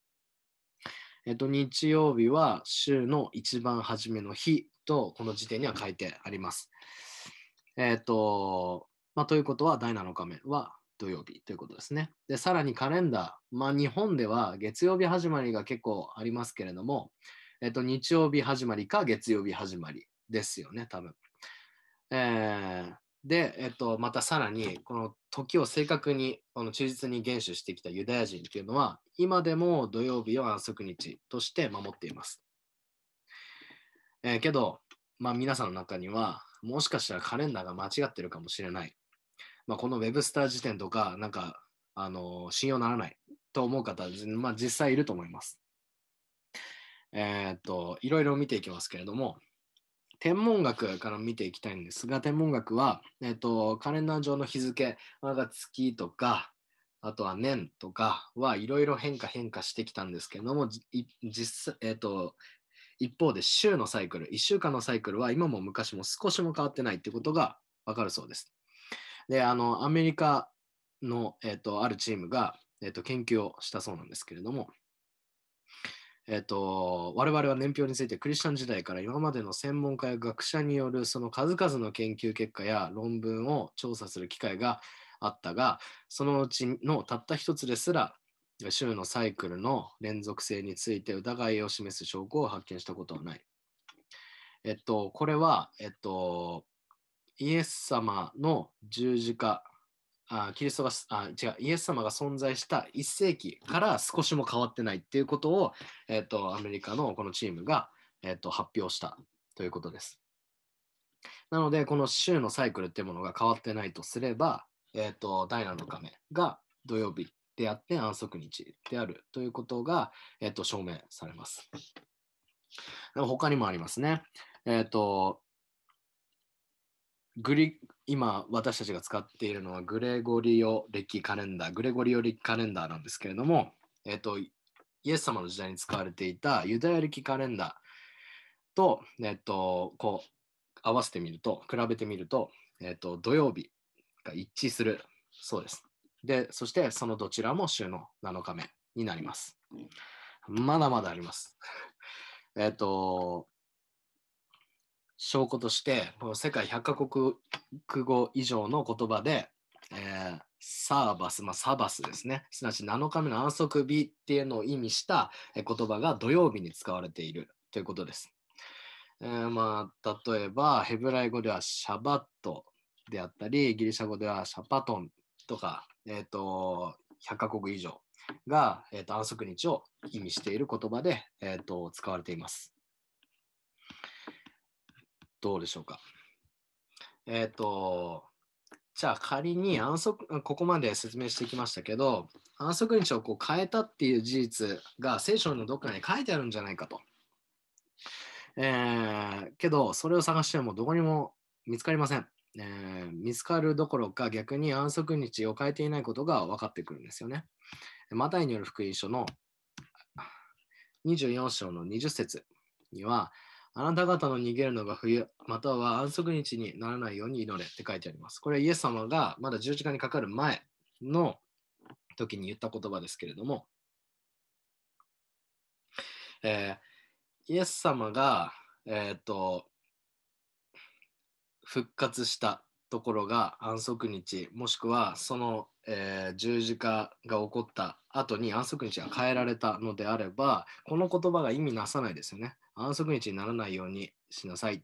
えっ、ー、と、日曜日は週の一番初めの日と、この時点には書いてあります。えっ、ー、と、まあ、ということは、第7日目は土曜日ということですね。で、さらにカレンダー、まあ、日本では月曜日始まりが結構ありますけれども、えっ、ー、と、日曜日始まりか月曜日始まりですよね、多分。えー、で、えっと、またさらにこの時を正確にこの忠実に厳守してきたユダヤ人っていうのは今でも土曜日を安息日として守っています。えー、けど、まあ、皆さんの中にはもしかしたらカレンダーが間違ってるかもしれない。まあ、このウェブスター時点とかなんかあの信用ならないと思う方、まあ、実際いると思います。えー、っといろいろ見ていきますけれども天文学から見ていきたいんですが、天文学は、えー、と、カレンダー上の日付、我が月とか、あとは年とかはいろいろ変化変化してきたんですけども、実えー、と、一方で週のサイクル、1週間のサイクルは今も昔も少しも変わってないってことがわかるそうです。で、あの、アメリカの、えー、と、あるチームが、えと、研究をしたそうなんですけれども、えっ、と、我々は年表についてクリスチャン時代から今までの専門家や学者によるその数々の研究結果や論文を調査する機会があったが、そのうちのたった一つですら、週のサイクルの連続性について疑いを示す証拠を発見したことはない。えっと、これは、えっと、イエス様の十字架あキリストがあ違うイエス様が存在した1世紀から少しも変わってないっていうことを、えーと、アメリカのこのチームが、えーと、発表したということです。なのでこの週のサイクルっていうものが変わってないとすれば、えーと、第7日目が土曜日であって安息日であるということが、えー、と証明されます。他にもありますね。えっ、ー、とグリ今私たちが使っているのはグレゴリオ歴カレンダー、グレゴリオ歴カレンダーなんですけれども、えっと、イエス様の時代に使われていたユダヤ歴カレンダーと、えっと、こう合わせてみると、比べてみると、えっと、土曜日が一致するそうです。で、そしてそのどちらも週の7日目になります。まだまだあります。えっと、証拠として世界100カ国語以上の言葉で、えー、サーバス、まあ、サバスですねすなわち7日目の安息日っていうのを意味した言葉が土曜日に使われているということです。えー、まあ、例えばヘブライ語ではシャバットであったりギリシャ語ではシャパトンとか、えーと、100カ国以上が、えーと、安息日を意味している言葉で、えーと使われています。どうでしょうか。えっ、ー、と、じゃあ仮に安息、ここまで説明してきましたけど、安息日をこう変えたっていう事実が聖書のどっかに書いてあるんじゃないかと。えー、けど、それを探してもどこにも見つかりません。えー、見つかるどころか逆に安息日を変えていないことが分かってくるんですよね。マタイによる福音書の24章の20節には、あなた方の逃げるのが冬、または安息日にならないように祈れって書いてあります。これはイエス様がまだ十字架にかかる前の時に言った言葉ですけれども、えー、イエス様が、えっ、ー、と復活したところが安息日もしくはその、えー、十字架が起こった後に安息日が変えられたのであればこの言葉が意味なさないですよね。安息日にならないようにしなさい。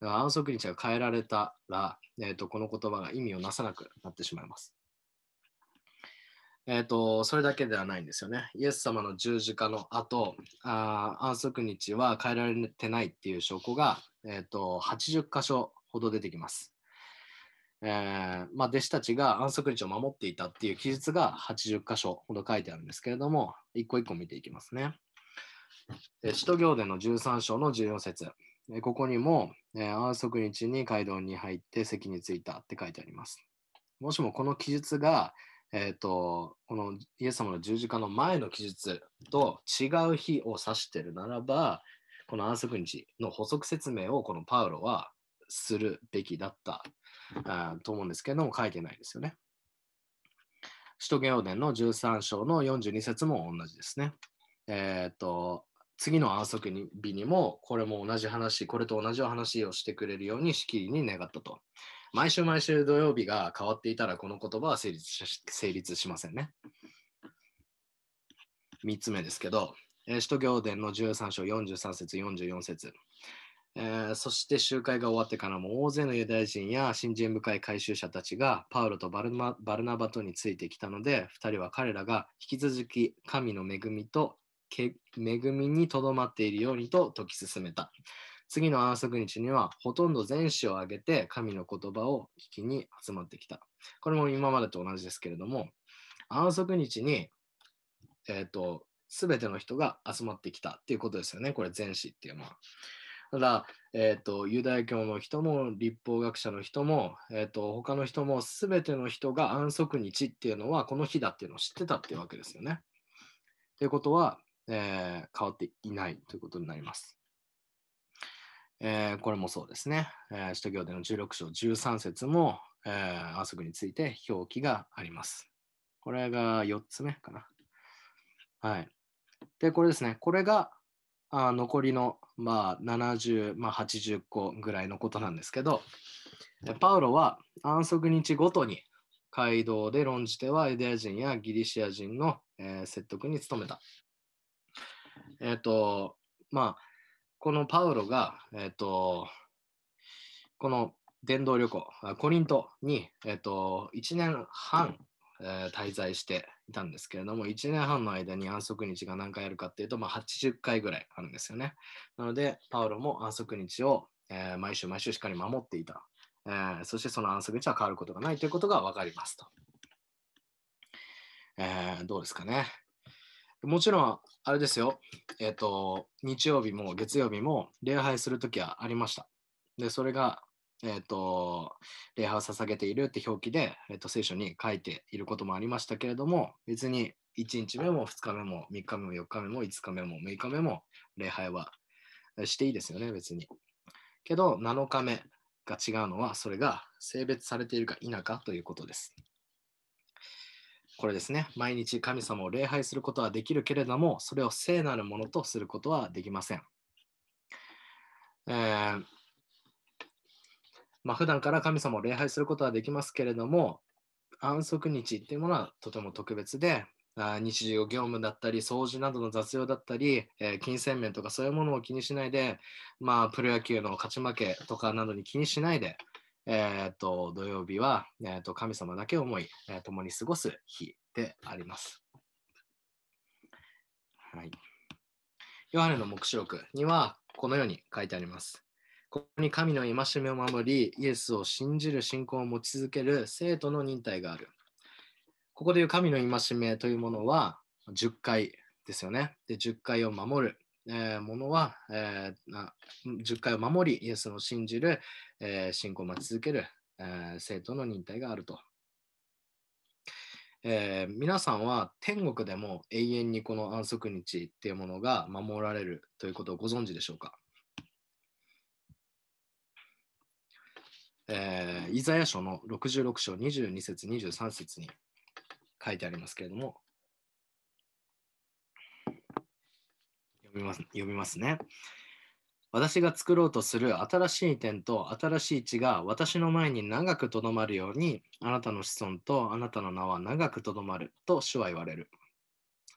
だから安息日が変えられたら、えーと、この言葉が意味をなさなくなってしまいます。えーと、それだけではないんですよね。イエス様の十字架の後あ安息日は変えられてないっていう証拠が、えーと、と80箇所ほど出てきます。えー、まあ、弟子たちが安息日を守っていたっていう記述が80箇所ほど書いてあるんですけれども、一個一個見ていきますね。使徒行伝の13章の14節ここにも、安息日に街道に入って席に着いたって書いてあります。もしもこの記述が、えーと、このイエス様の十字架の前の記述と違う日を指しているならば、この安息日の補足説明をこのパウロはするべきだったあと思うんですけども、書いてないですよね。首都行伝の13章の42節も同じですね。えっ、ー、と、次の安息日にも、これも同じ話、これと同じ話をしてくれるようにしきりに願ったと。毎週毎週土曜日が変わっていたら、この言葉は成立し成立しませんね。3つ目ですけど、えー、使行伝の13章43節44節、えー、そして集会が終わってからも大勢のユダヤ人や新人深い回収者たちがパウロとバルナバとについてきたので2人は彼らが引き続き神の恵みと恵みにとどまっているようにと説き進めた。次の安息日にはほとんど全市を挙げて神の言葉を聞きに集まってきた。これも今までと同じですけれども、安息日に、えっ、ー、と、すべての人が集まってきたっていうことですよね。これ全市っていうのは。ただ、えーと、ユダヤ教の人も立法学者の人も、えーと、と他の人も全ての人が安息日っていうのはこの日だっていうのを知ってたっていうわけですよね。ということはえー、変わっていないということになります。えー、これもそうですね。えー、使徒行伝の16章13節も、えー、安息について表記があります。これが4つ目かな。はい。で、これですね。これがあ残りの、まあ、70、まあ、80個ぐらいのことなんですけど、パウロは安息日ごとに街道で論じてはエデア人やギリシア人の、えー、説得に努めたえっ、ー、と、まあ、このパウロが、えっ、ー、と、この伝道旅行、コリントに、えっ、ー、と、1年半、え滞在していたんですけれども、1年半の間に安息日が何回あるかっていうと、まあ、80回ぐらいあるんですよね。なので、パウロも安息日を、え毎週毎週しっかり守っていた。えそしてその安息日は変わることがないということが分かりますと。えー、どうですかね。もちろん、あれですよ、えっ、ー、と、日曜日も月曜日も礼拝するときはありました。で、それが、えっ、ー、と、礼拝を捧げているって表記で、えっ、ー、と、聖書に書いていることもありましたけれども、別に1日目も2日目も3日目も4日目も5日目も6日目も礼拝はしていいですよね、別に。けど、7日目が違うのは、それが性別されているか否かということです。これですね。毎日神様を礼拝することはできるけれども、それを聖なるものとすることはできません。えーまあ、普段から神様を礼拝することはできますけれども、安息日っていうものはとても特別で、日常業務だったり、掃除などの雑用だったり、えー、金銭面とかそういうものを気にしないで、まあ、プロ野球の勝ち負けとかなどに気にしないで、えっ、ー、と、土曜日は、えー、と神様だけを思い、えー、共に過ごす日であります。はい。ヨハネの黙示録には、このように書いてあります。ここに神の戒めを守り、イエスを信じる信仰を持ち続ける生徒の忍耐がある。ここでいう神の戒めというものは、10回ですよね。で、10回を守る。えー、ものは、えー、10回を守り、イエスを信じる、えー、信仰を待ち続ける、えー、生徒の忍耐があると。えー、皆さんは天国でも永遠にこの安息日っていうものが守られるということをご存知でしょうか、えー、イザヤ書の66章22節23節に書いてありますけれども、読みます読みますね。私が作ろうとする新しい点と新しい地が私の前に長くとどまるように、あなたの子孫とあなたの名は長くとどまると主は言われる。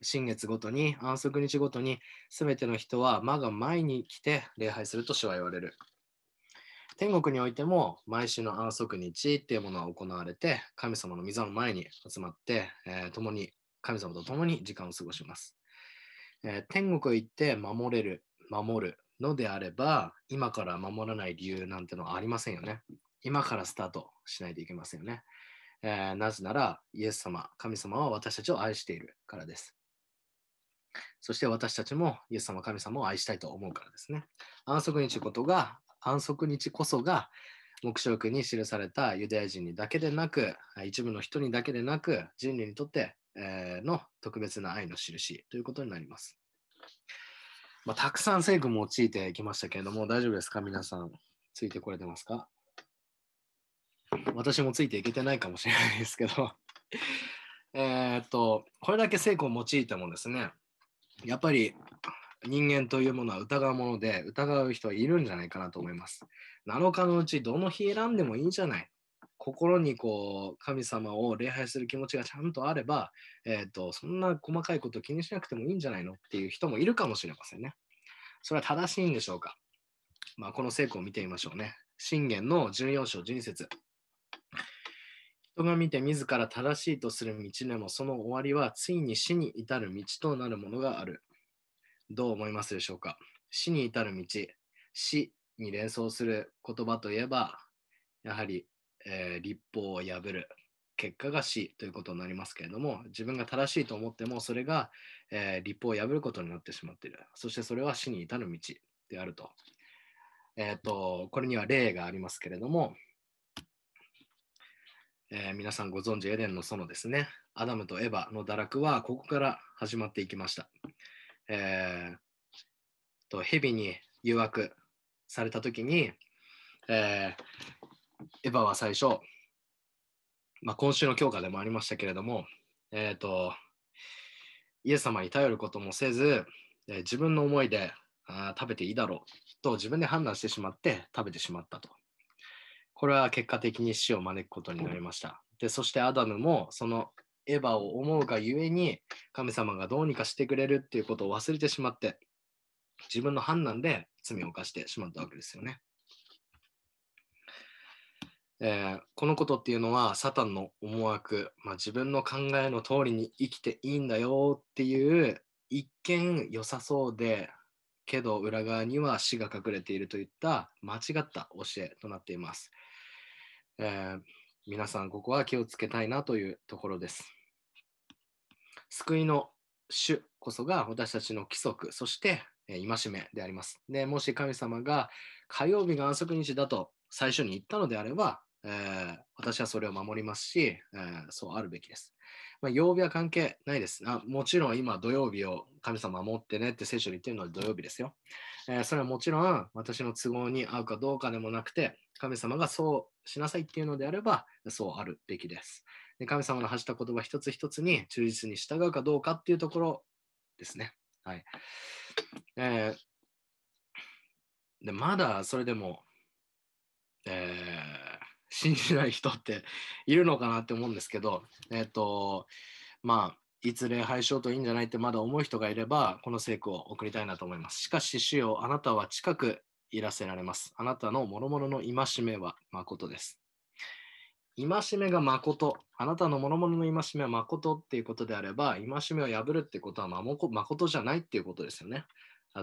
新月ごとに、安息日ごとに、すべての人は間が前に来て礼拝すると主は言われる。天国においても毎週の安息日っていうものは行われて、神様の溝の前に集まって、えー、共に、神様と共に時間を過ごします。えー、天国へ行って守れる、守るのであれば、今から守らない理由なんてのはありませんよね。今からスタートしないといけませんよね。えー、なぜなら、イエス様、神様は私たちを愛しているからです。そして私たちもイエス様、神様を愛したいと思うからですね。安息日ことが、安息日こそが、黙示録に記されたユダヤ人にだけでなく、一部の人にだけでなく、人類にとっての特別な愛の印ということになります。まあ、たくさん聖句も用いてきましたけれども、大丈夫ですか皆さん。ついてこれてますか私もついていけてないかもしれないですけどえっと、これだけ聖句を用いてもですね、やっぱり人間というものは疑うもので、疑う人はいるんじゃないかなと思います。7日のうちどの日選んでもいいんじゃない。心にこう神様を礼拝する気持ちがちゃんとあれば、えーと、そんな細かいこと気にしなくてもいいんじゃないのっていう人もいるかもしれませんね。それは正しいんでしょうか、まあ、この成果を見てみましょうね。信玄の14章12節人が見て自ら正しいとする道でもその終わりはついに死に至る道となるものがある。どう思いますでしょうか死に至る道、死に連想する言葉といえばやはりえー、立法を破る結果が死ということになりますけれども自分が正しいと思ってもそれが、えー、立法を破ることになってしまっているそしてそれは死に至る道であると,、えーと、これには例がありますけれども、えー、皆さんご存知エデンの園ですねアダムとエヴァの堕落はここから始まっていきました、えー、と蛇に誘惑された時に、えー、エヴァは最初、まあ、今週の教科でもありましたけれども、えっ、ー、と、イエス様に頼ることもせず、え自分の思いであ食べていいだろうと自分で判断してしまって食べてしまったと。これは結果的に死を招くことになりました。で、そしてアダムもそのエヴァを思うがゆえに神様がどうにかしてくれるっていうことを忘れてしまって自分の判断で罪を犯してしまったわけですよね。えー、このことっていうのはサタンの思惑、まあ、自分の考えの通りに生きていいんだよっていう一見良さそうでけど裏側には死が隠れているといった間違った教えとなっています、えー、皆さんここは気をつけたいなというところです救いの主こそが私たちの規則そして戒めでありますでもし神様が火曜日が安息日だと最初に言ったのであればえー、私はそれを守りますし、えー、そうあるべきです。まあ、曜日は関係ないですあ。もちろん今土曜日を神様守ってねって聖書に言ってるのは土曜日ですよ、えー、それはもちろん私の都合に合うかどうかでもなくて、神様がそうしなさいっていうのであれば、そうあるべきです。で神様の発した言葉一つ一つに忠実に従うかどうかっていうところですね。はい。えー、でまだそれでも、えー信じない人っているのかなって思うんですけど、えっと、まあ、いつ礼拝しようといいんじゃないってまだ思う人がいれば、この聖句を送りたいなと思います。しかし、主よあなたは近くいらせられます。あなたの諸々の戒めは誠です。戒めが誠、あなたの諸々の戒めは誠っていうことであれば、戒めを破るってことは誠じゃないっていうことですよね。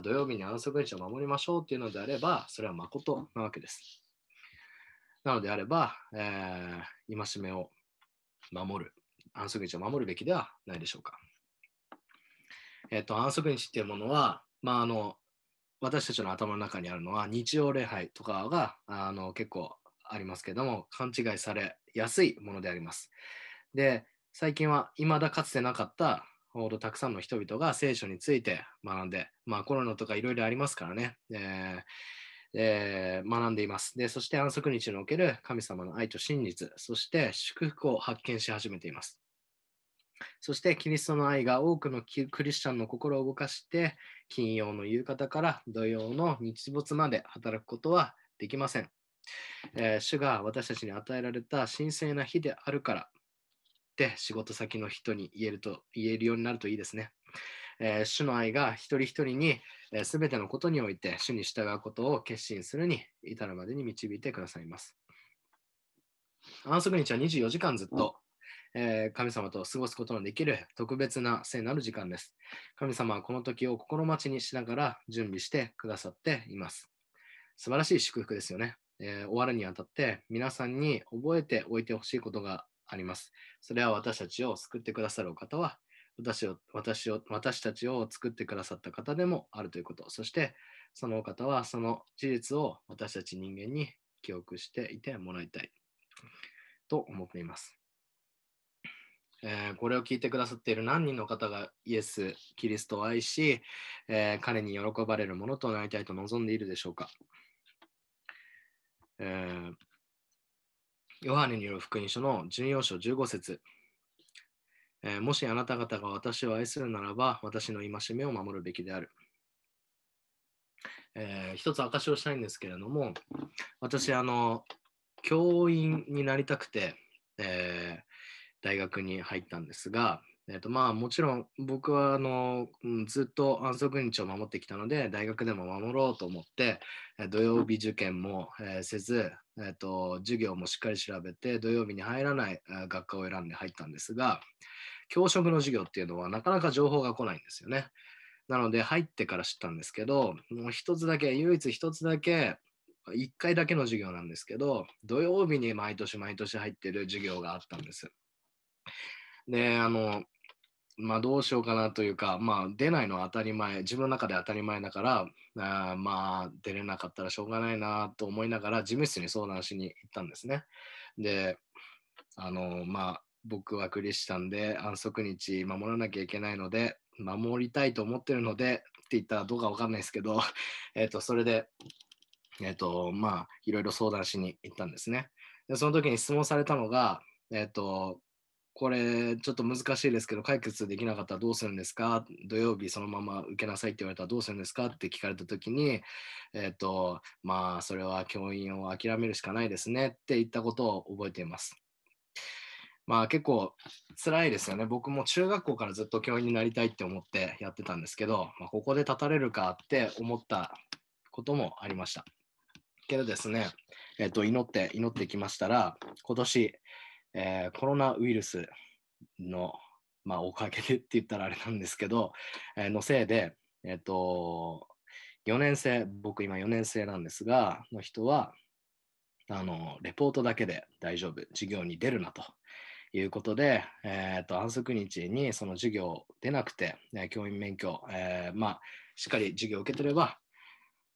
土曜日に安息日を守りましょうっていうのであれば、それは誠なわけです。なのであれば、えー、戒めを守る、安息日を守るべきではないでしょうか。えっ、ー、と、安息日っていうものは、まあ、あの、私たちの頭の中にあるのは日曜礼拝とかがあの結構ありますけども勘違いされやすいものであります。で最近は未だかつてなかったほどたくさんの人々が聖書について学んで、まあ、コロナとかいろいろありますからね、えー、えー、学んでいます。で、そして安息日における神様の愛と真実、そして祝福を発見し始めています。そしてキリストの愛が多くのクリスチャンの心を動かして、金曜の夕方から土曜の日没まで働くことはできません。えー、主が私たちに与えられた神聖な日であるからって仕事先の人に言えると言えるようになるといいですね。えー、主の愛が一人一人に、えー、全てのことにおいて主に従うことを決心するに至るまでに導いてくださいます。安息日は24時間ずっと、えー、神様と過ごすことのできる特別な聖なる時間です。神様はこの時を心待ちにしながら準備してくださっています。素晴らしい祝福ですよね。えー、終わるにあたって皆さんに覚えておいてほしいことがあります。それは私たちを救ってくださるお方は私を、私を、私たちを作ってくださった方でもあるということ。そして、その方はその事実を私たち人間に記憶していてもらいたいと思っています。えー、これを聞いてくださっている何人の方がイエス・キリストを愛し、えー、彼に喜ばれるものとなりたいと望んでいるでしょうか、えー、ヨハネによる福音書の14章15節えー、もしあなた方が私を愛するならば、私の戒めを守るべきである。えー、一つ証しをしたいんですけれども、私、あの、教員になりたくて、えー、大学に入ったんですが、えーとまあ、もちろん僕はあの、ずっと安息日を守ってきたので大学でも守ろうと思って土曜日受験も、えー、せず、えーと、授業もしっかり調べて土曜日に入らない学科を選んで入ったんですが、教職の授業っていうのはなかなか情報が来ないんですよね。なので入ってから知ったんですけど、もう一つだけ、唯一一つだけ、1回だけの授業なんですけど、土曜日に毎年毎年入ってる授業があったんです。で、あの、まあ、どうしようかなというか、まあ、出ないのは当たり前、自分の中で当たり前だから、あまあ、出れなかったらしょうがないなと思いながら、事務室に相談しに行ったんですね。で、あの、まあ、僕はクリスチャンで安息日守らなきゃいけないので、守りたいと思ってるのでって言ったらどうかわかんないですけど、えっ、と、それで、えっ、と、まあ、いろいろ相談しに行ったんですね。で、その時に質問されたのが、えっ、と、これちょっと難しいですけど解決できなかったらどうするんですか土曜日そのまま受けなさいって言われたらどうするんですかって聞かれた時にえっ、とまあそれは教員を諦めるしかないですねって言ったことを覚えていますまあ結構辛いですよね。僕も中学校からずっと教員になりたいって思ってやってたんですけど、まあ、ここで立たれるかって思ったこともありました。けどですね、えっ、ー、と祈って祈ってきましたら、今年、えー、コロナウイルスの、まあ、おかげでって言ったらあれなんですけど、えー、のせいで、えっ、と、4年生、僕今4年生なんですが、の人は、あのレポートだけで大丈夫、授業に出るなということで、えーと、安息日にその授業出なくて、えー、教員免許、えー、まあ、しっかり授業を受け取れば、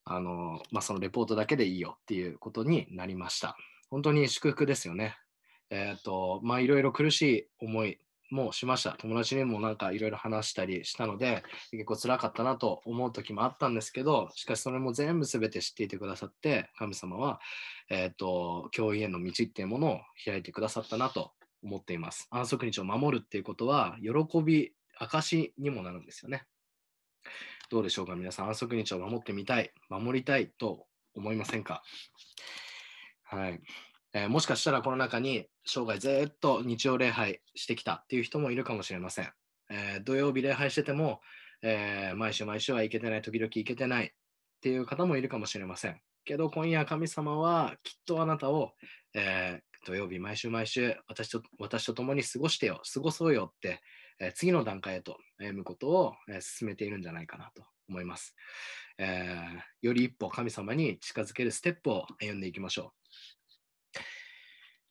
あのまあ、そのレポートだけでいいよっていうことになりました。本当に祝福ですよね。えっ、ー、と、まあ、いろいろ苦しい思いもしました。友達にもなんかいろいろ話したりしたので、結構つらかったなと思う時もあったんですけど、しかしそれも全部全て知っていてくださって、神様は、えっ、ー、と、教員への道っていうものを開いてくださったなと思っています。安息日を守るっていうことは、喜び、証にもなるんですよね。どうでしょうか皆さん、安息日を守ってみたい、守りたいと思いませんかはい。えー、もしかしたらこの中に生涯ずっと日曜礼拝してきたっていう人もいるかもしれません。えー、土曜日礼拝してても、えー、毎週毎週は行けてない、時々行けてないっていう方もいるかもしれません。けど今夜神様はきっとあなたを、え土曜日毎週毎週私と私と共に過ごしてよ、過ごそうよって、えー、次の段階へと歩むことを、えー、進めているんじゃないかなと思います、えー、より一歩神様に近づけるステップを歩んでいきましょう。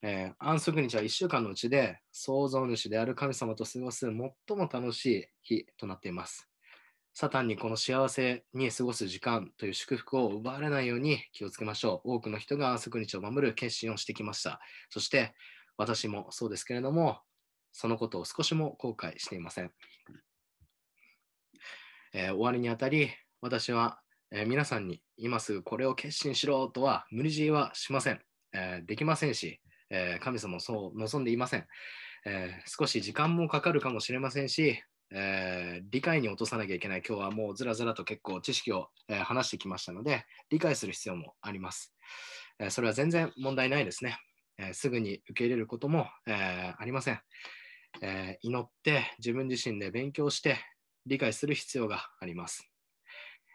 え安息日は1週間のうちで創造主である神様と過ごす最も楽しい日となっています。サタンにこの幸せに過ごす時間という祝福を奪われないように気をつけましょう。多くの人が安息日を守る決心をしてきました。そして私もそうですけれども、そのことを少しも後悔していません。えー、終わりにあたり、私は、えー、皆さんに今すぐこれを決心しろとは無理強いはしません。えー、できませんし、え神様もそう望んでいません、え少し時間もかかるかもしれませんし、えー、理解に落とさなきゃいけない今日はもうずらずらと結構知識を、えー、話してきましたので理解する必要もあります、えー、それは全然問題ないですね、えすぐに受け入れることも、えありません、え祈って自分自身で勉強して理解する必要があります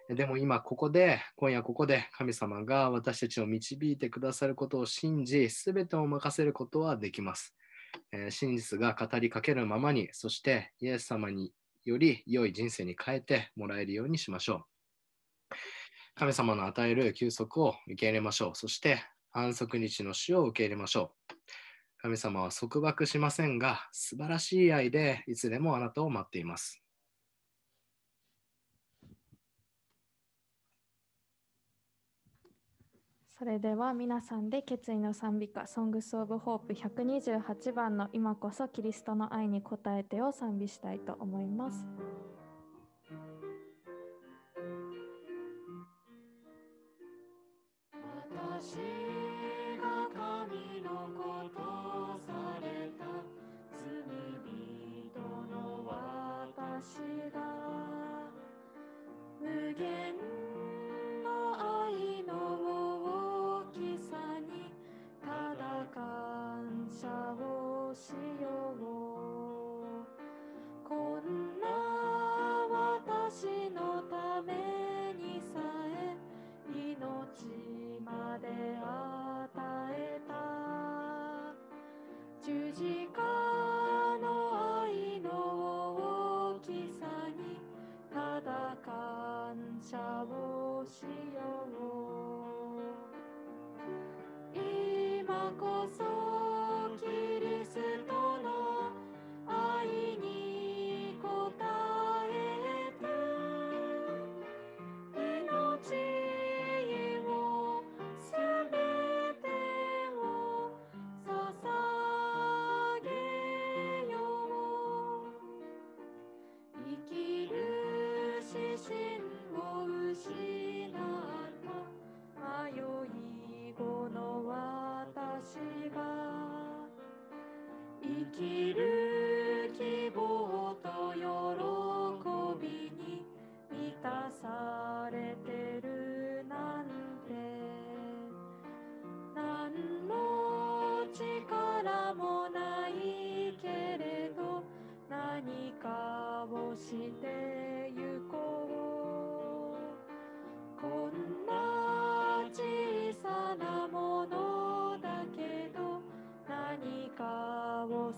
でも今ここで今夜ここで神様が私たちを導いてくださることを信じ全てを任せることはできますえ真実が語りかけるままに、そしてイエス様により良い人生に変えてもらえるようにしましょう。神様の与える休息を受け入れましょう。そして安息日の死を受け入れましょう。神様は束縛しませんが、素晴らしい愛でいつでもあなたを待っています。それでは皆さんで決意の賛美歌「Songs of Hope」128番の「今こそキリストの愛に応えて」を賛美したいと思います。私が神のこと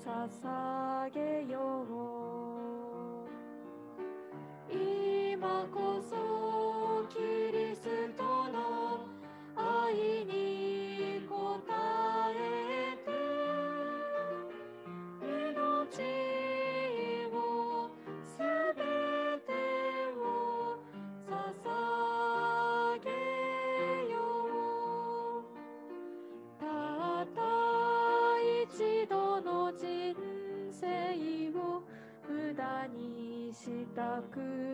捧げよく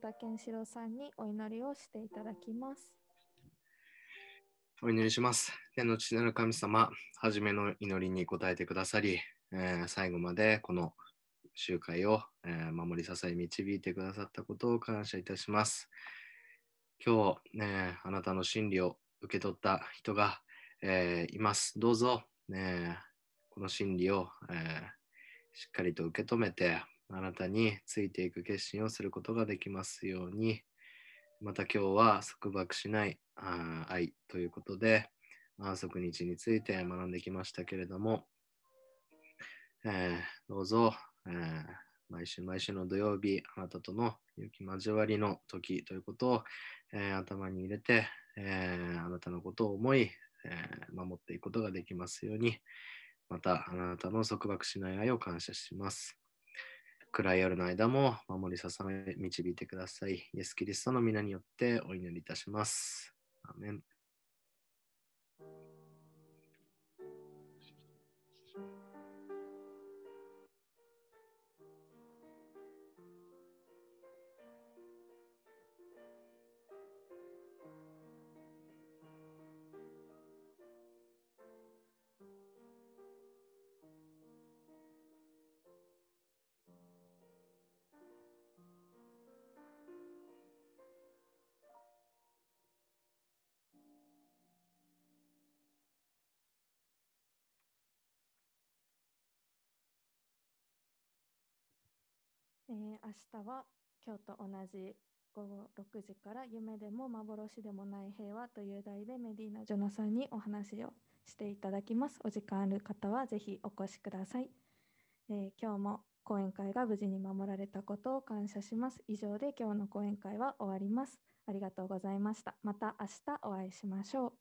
田健志郎さんにお祈りをしていただきます。お祈りします。天の父なる神様、はじめの祈りに応えてくださり、えー、最後までこの集会を、えー、守り支え導いてくださったことを感謝いたします。今日、ね、あなたの真理を受け取った人が、えー、います。どうぞ、ね、この真理を、えー、しっかりと受け止めて、あなたについていく決心をすることができますように、また今日は束縛しない愛ということで、安息日について学んできましたけれども、えー、どうぞ、えー、毎週毎週の土曜日、あなたとの良き交わりの時ということを、えー、頭に入れて、えあなたのことを思い、え守っていくことができますように、またあなたの束縛しない愛を感謝します。暗ライアルの間も守り支え導いてください。イエス・キリストの皆によってお祈りいたします。アメンえー、明日は今日と同じ午後6時から夢でも幻でもない平和という題でメディーナ・ジョナさんにお話をしていただきます。お時間ある方はぜひお越しください。えー、今日も講演会が無事に守られたことを感謝します。以上で今日の講演会は終わります。ありがとうございました。また明日お会いしましょう。